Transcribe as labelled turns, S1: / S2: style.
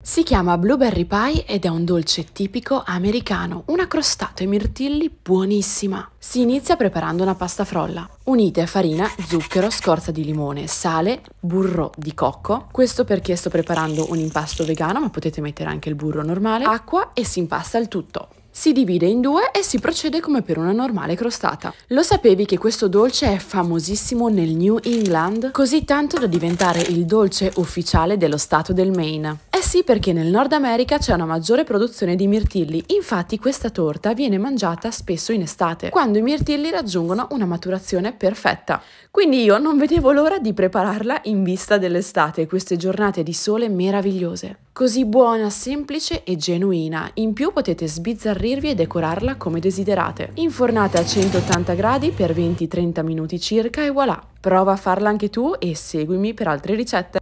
S1: Si chiama Blueberry Pie ed è un dolce tipico americano, una crostata e mirtilli buonissima. Si inizia preparando una pasta frolla. Unite farina, zucchero, scorza di limone, sale, burro di cocco. Questo perché sto preparando un impasto vegano, ma potete mettere anche il burro normale, acqua e si impasta il tutto. Si divide in due e si procede come per una normale crostata. Lo sapevi che questo dolce è famosissimo nel New England? Così tanto da diventare il dolce ufficiale dello stato del Maine. Eh sì, perché nel Nord America c'è una maggiore produzione di mirtilli, infatti questa torta viene mangiata spesso in estate, quando i mirtilli raggiungono una maturazione perfetta. Quindi io non vedevo l'ora di prepararla in vista dell'estate, queste giornate di sole meravigliose. Così buona, semplice e genuina, in più potete sbizzarrirvi e decorarla come desiderate. Infornate a 180 gradi per 20-30 minuti circa e voilà! Prova a farla anche tu e seguimi per altre ricette.